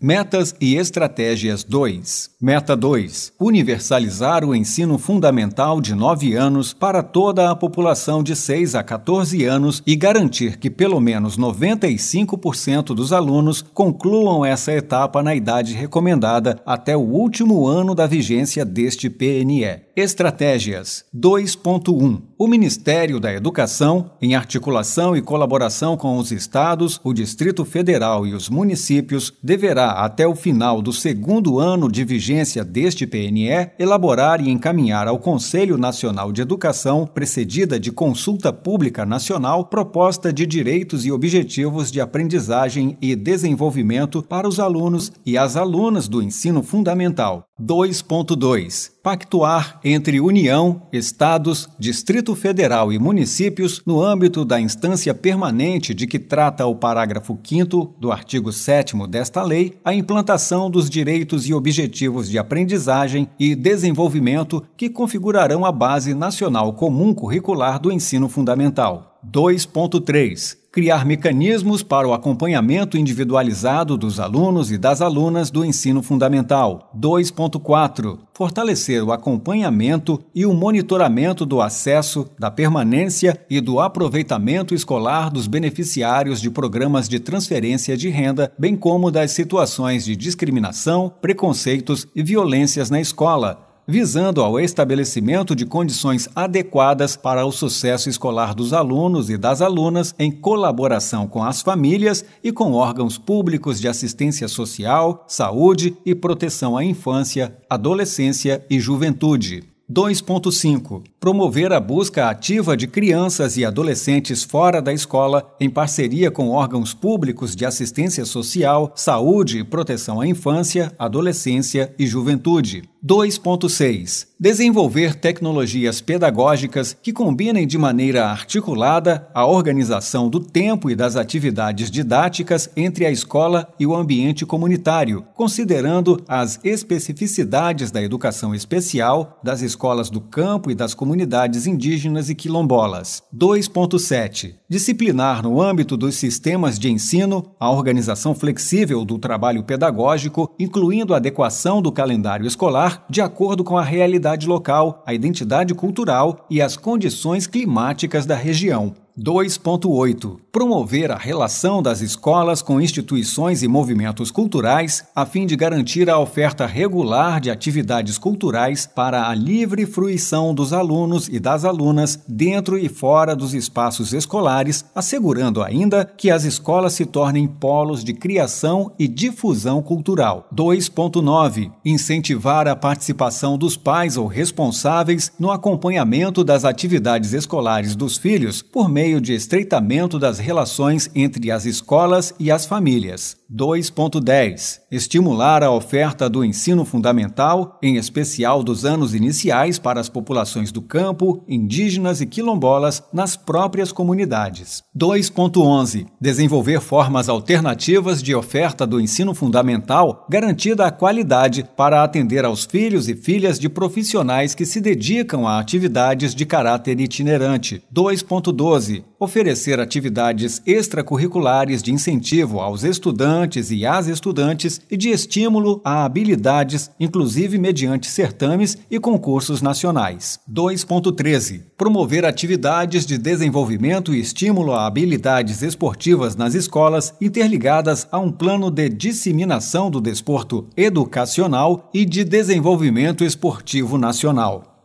Metas e Estratégias 2. Meta 2. Universalizar o ensino fundamental de 9 anos para toda a população de 6 a 14 anos e garantir que pelo menos 95% dos alunos concluam essa etapa na idade recomendada até o último ano da vigência deste PNE. Estratégias 2.1. O Ministério da Educação, em articulação e colaboração com os estados, o Distrito Federal e os municípios, deverá até o final do segundo ano de vigência deste PNE, elaborar e encaminhar ao Conselho Nacional de Educação, precedida de consulta pública nacional, proposta de direitos e objetivos de aprendizagem e desenvolvimento para os alunos e as alunas do ensino fundamental. 2.2 pactuar entre União, Estados, Distrito Federal e municípios no âmbito da instância permanente de que trata o parágrafo 5 do artigo 7 desta lei a implantação dos direitos e objetivos de aprendizagem e desenvolvimento que configurarão a Base Nacional Comum Curricular do Ensino Fundamental. 2.3 Criar mecanismos para o acompanhamento individualizado dos alunos e das alunas do ensino fundamental. 2.4 Fortalecer o acompanhamento e o monitoramento do acesso, da permanência e do aproveitamento escolar dos beneficiários de programas de transferência de renda, bem como das situações de discriminação, preconceitos e violências na escola visando ao estabelecimento de condições adequadas para o sucesso escolar dos alunos e das alunas em colaboração com as famílias e com órgãos públicos de assistência social, saúde e proteção à infância, adolescência e juventude. 2.5. Promover a busca ativa de crianças e adolescentes fora da escola, em parceria com órgãos públicos de assistência social, saúde e proteção à infância, adolescência e juventude. 2.6 Desenvolver tecnologias pedagógicas que combinem de maneira articulada a organização do tempo e das atividades didáticas entre a escola e o ambiente comunitário, considerando as especificidades da educação especial, das escolas do campo e das comunidades indígenas e quilombolas. 2.7 Disciplinar no âmbito dos sistemas de ensino a organização flexível do trabalho pedagógico, incluindo a adequação do calendário escolar de acordo com a realidade local, a identidade cultural e as condições climáticas da região. 2.8 Promover a relação das escolas com instituições e movimentos culturais, a fim de garantir a oferta regular de atividades culturais para a livre fruição dos alunos e das alunas dentro e fora dos espaços escolares, assegurando ainda que as escolas se tornem polos de criação e difusão cultural. 2.9 Incentivar a participação dos pais ou responsáveis no acompanhamento das atividades escolares dos filhos por meio meio de estreitamento das relações entre as escolas e as famílias. 2.10 Estimular a oferta do ensino fundamental, em especial dos anos iniciais, para as populações do campo, indígenas e quilombolas nas próprias comunidades. 2.11 Desenvolver formas alternativas de oferta do ensino fundamental, garantida a qualidade para atender aos filhos e filhas de profissionais que se dedicam a atividades de caráter itinerante. 2.12 Oferecer atividades extracurriculares de incentivo aos estudantes e às estudantes e de estímulo a habilidades, inclusive mediante certames e concursos nacionais. 2.13. Promover atividades de desenvolvimento e estímulo a habilidades esportivas nas escolas interligadas a um plano de disseminação do desporto educacional e de desenvolvimento esportivo nacional.